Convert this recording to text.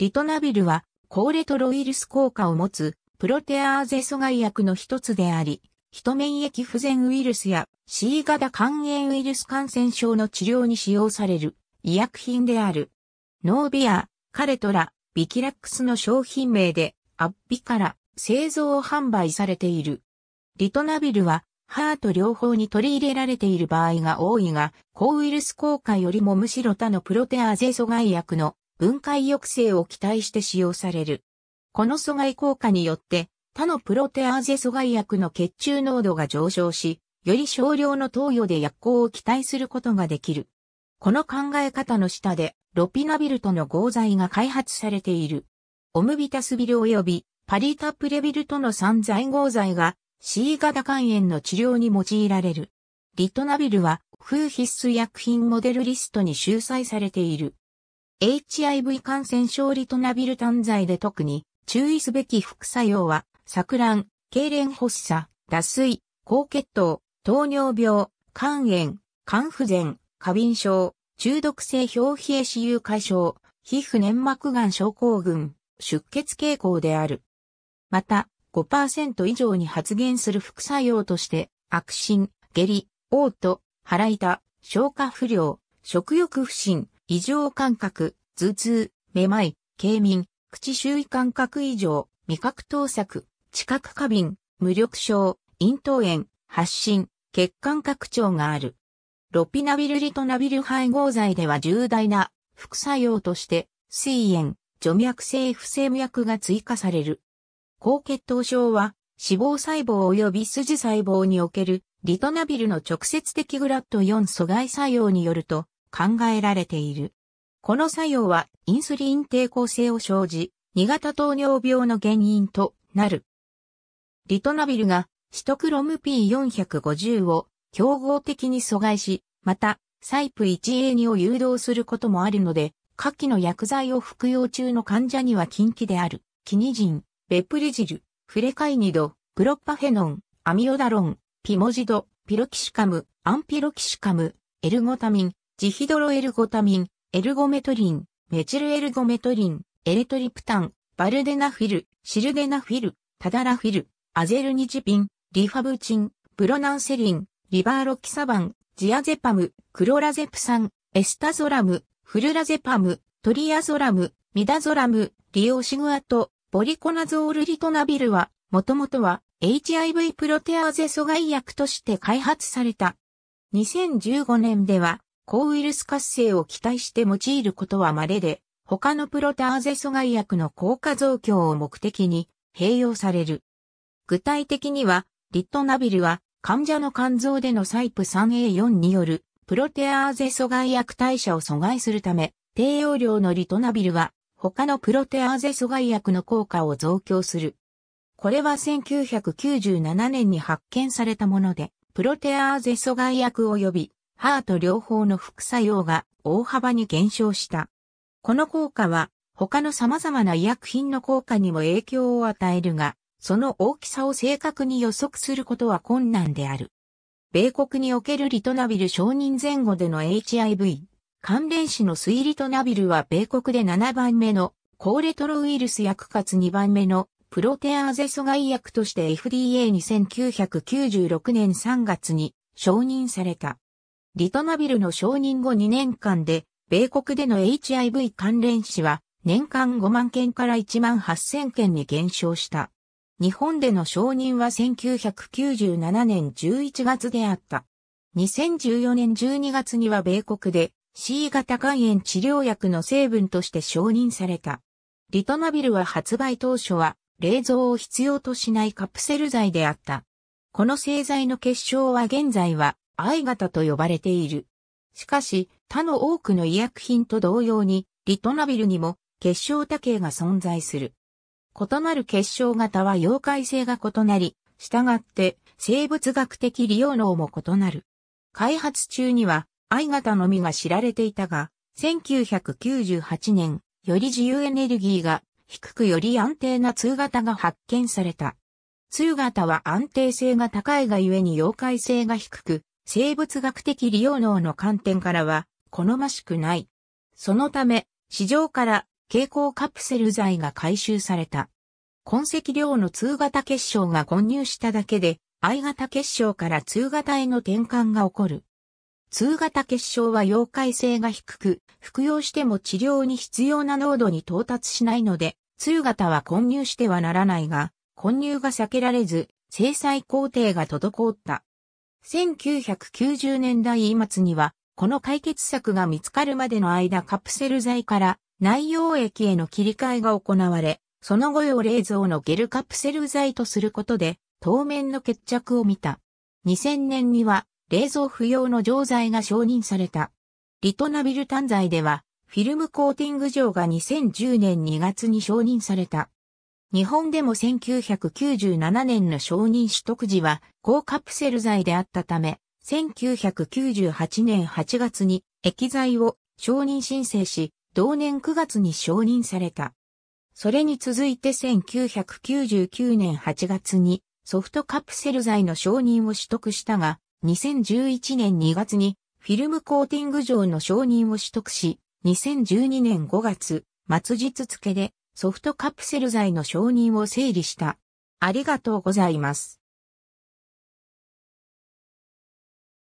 リトナビルは、高レトロウイルス効果を持つ、プロテアーゼ阻害薬の一つであり、人免疫不全ウイルスや C 型肝炎ウイルス感染症の治療に使用される医薬品である。ノービア、カレトラ、ビキラックスの商品名で、アッビから製造を販売されている。リトナビルは、ハート両方に取り入れられている場合が多いが、抗ウイルス効果よりもむしろ他のプロテアーゼ阻害薬の分解抑制を期待して使用される。この阻害効果によって、他のプロテアーゼ阻害薬の血中濃度が上昇し、より少量の投与で薬効を期待することができる。この考え方の下で、ロピナビルとの合剤が開発されている。オムビタスビル及びパリタプレビルとの散剤合剤が C 型肝炎の治療に用いられる。リトナビルは、風必須薬品モデルリストに収載されている。HIV 感染症リトナビルタン剤で特に注意すべき副作用は、錯乱、痙攣発作、脱水、高血糖、糖尿病、肝炎、肝不全、過敏症、中毒性表皮栄死有解消、皮膚粘膜癌症候群、出血傾向である。また、5%以上に発現する副作用として、悪心、下痢、嘔吐、腹痛、消化不良、食欲不振、異常感覚、頭痛、めまい、軽眠、口周囲感覚異常、味覚盗作、知覚過敏、無力症、咽頭炎、発疹、血管拡張がある。ロピナビルリトナビル配合剤では重大な副作用として、水炎、除脈性不整脈が追加される。高血糖症は脂肪細胞及び筋細胞におけるリトナビルの直接的グラット4阻害作用によると考えられている。この作用はインスリン抵抗性を生じ、2型糖尿病の原因となる。リトナビルがシトクロム P450 を競合的に阻害し、また、サイプ 1A2 を誘導することもあるので、下記の薬剤を服用中の患者には禁忌である。キニジン、ベプリジル、フレカイニド、プロッパフェノン、アミオダロン、ピモジド、ピロキシカム、アンピロキシカム、エルゴタミン、ジヒドロエルゴタミン、エルゴメトリン、メチルエルゴメトリン、エレトリプタン、バルデナフィル、シルデナフィル、タダラフィル、アゼルニジピン、リファブチン、ブロナンセリン、リバーロキサバン、ジアゼパム、クロラゼプ酸、エスタゾラム、フルラゼパム、トリアゾラム、ミダゾラム、リオシグアト、ボリコナゾールリトナビルは、もともとは HIV プロテアーゼ阻害薬として開発された。2015年では抗ウイルス活性を期待して用いることは稀で、他のプロターゼ阻害薬の効果増強を目的に併用される。具体的には、リットナビルは患者の肝臓でのサイプ 3A4 によるプロテアーゼ阻害薬代謝を阻害するため、低用量のリトナビルは他のプロテアーゼ阻害薬の効果を増強する。これは1997年に発見されたもので、プロテアーゼ阻害薬及びハート療法の副作用が大幅に減少した。この効果は他の様々な医薬品の効果にも影響を与えるが、その大きさを正確に予測することは困難である。米国におけるリトナビル承認前後での HIV 関連死の推リトナビルは米国で7番目の高レトロウイルス薬かつ2番目のプロテアーゼ阻害薬として FDA に1996年3月に承認された。リトナビルの承認後2年間で、米国での HIV 関連死は年間5万件から1万8000件に減少した。日本での承認は1997年11月であった。2014年12月には米国で C 型肝炎治療薬の成分として承認された。リトナビルは発売当初は冷蔵を必要としないカプセル剤であった。この製剤の結晶は現在は愛型と呼ばれている。しかし、他の多くの医薬品と同様に、リトナビルにも結晶多形が存在する。異なる結晶型は溶解性が異なり、従って生物学的利用能も異なる。開発中には愛型のみが知られていたが、1998年、より自由エネルギーが低くより安定な通型が発見された。通型は安定性が高いがゆえに溶解性が低く、生物学的利用能の観点からは好ましくない。そのため、市場から蛍光カプセル剤が回収された。痕跡量の通型結晶が混入しただけで、I 型結晶から通型への転換が起こる。通型結晶は溶解性が低く、服用しても治療に必要な濃度に到達しないので、通型は混入してはならないが、混入が避けられず、制裁工程が滞った。1990年代末には、この解決策が見つかるまでの間カプセル剤から内容液への切り替えが行われ、その後用冷蔵のゲルカプセル剤とすることで、当面の決着を見た。2000年には、冷蔵不要の錠剤が承認された。リトナビル単剤では、フィルムコーティング錠が2010年2月に承認された。日本でも1997年の承認取得時は、高カプセル剤であったため、1998年8月に液剤を承認申請し、同年9月に承認された。それに続いて1999年8月にソフトカプセル剤の承認を取得したが、2011年2月にフィルムコーティング上の承認を取得し、2012年5月、末日付でソフトカプセル剤の承認を整理した。ありがとうございます。